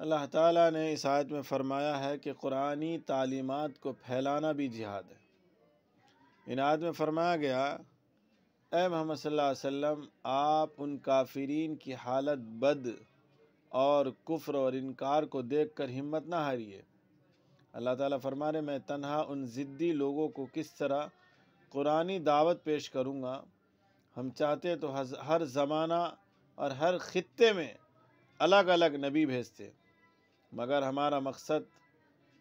अल्लाह ताला ने इस आयत में फ़रमाया है कि कुरानी तालीमत को फैलाना भी जिहाद है इन आयत में फ़रमाया गया ए मोहम्मद वसल्लम आप उन काफिरीन की हालत बद और कुफ्र और इनकार को देख कर हिम्मत ना हारिए अल्लाह ताला फरमा रहे मैं तनहा उन ज़िद्दी लोगों को किस तरह कुरानी दावत पेश करूँगा हम चाहते तो हर ज़माना और हर ख़त्े में अलग अलग नबी भेजते मगर हमारा मकसद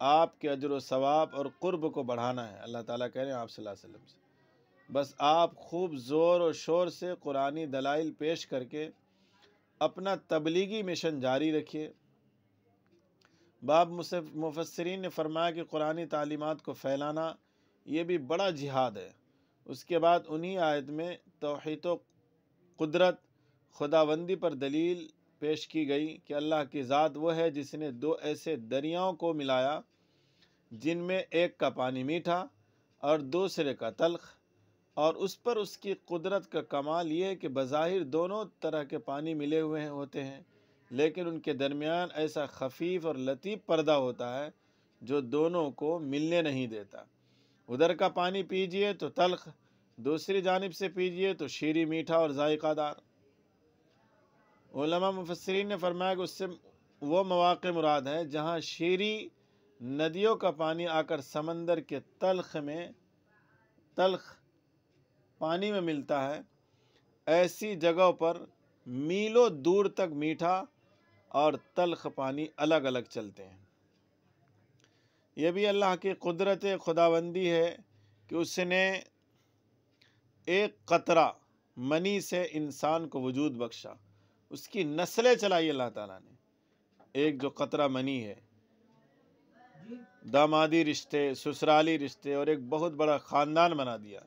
आपके अजर सवाब और क़ुरब को बढ़ाना है अल्लाह ताला कह रहे हैं आप वसल्लम से बस आप खूब ज़ोर और शोर से कुरानी दलाइल पेश करके अपना तबलीगी मिशन जारी रखिए बाब मुफसरीन ने फरमाया कि कुरानी तालीमत को फैलाना ये भी बड़ा जिहाद है उसके बाद उन्हीं आयत में तोहित कुदरत खुदाबंदी पर दलील पेश की गई कि अल्लाह की ज़ात वह है जिसने दो ऐसे दरियाओं को मिलाया जिनमें एक का पानी मीठा और दूसरे का तलख और उस पर उसकी कुदरत का कमाल ये है कि बज़ाहिर दोनों तरह के पानी मिले हुए होते हैं लेकिन उनके दरमियान ऐसा खफीफ और लतीफ़ पर्दा होता है जो दोनों को मिलने नहीं देता उधर का पानी पीजिए तो तलख दूसरी जानब से पीजिए तो शीरी मीठा और जायकादार मुफसरीन ने फरमाया कि उससे वो मौाक़ मुराद है जहाँ शेरी नदियों का पानी आकर समंदर के तलख में तलख पानी में मिलता है ऐसी जगहों पर मीलों दूर तक मीठा और तलख पानी अलग अलग चलते हैं यह भी अल्लाह की कुदरत खुदाबंदी है कि उसने एक कतरा मनी से इंसान को वजूद बख्शा उसकी नस्लें चलाई अल्लाह ताला ने एक जो कतरा मनी है दामादी रिश्ते ससुराली रिश्ते और एक बहुत बड़ा ख़ानदान बना दिया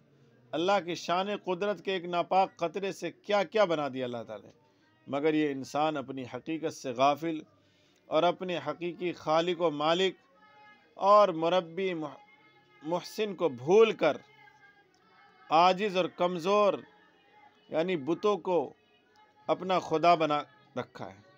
अल्लाह की शान कुदरत के एक नापाक ख़तरे से क्या क्या बना दिया अल्लाह ताला ने मगर ये इंसान अपनी हकीकत से गाफिल और अपने हकीकी खालिक व मालिक और मुरबी महसिन को भूल कर आजिज़ और कमज़ोर यानी बुतों को अपना खुदा बना रखा है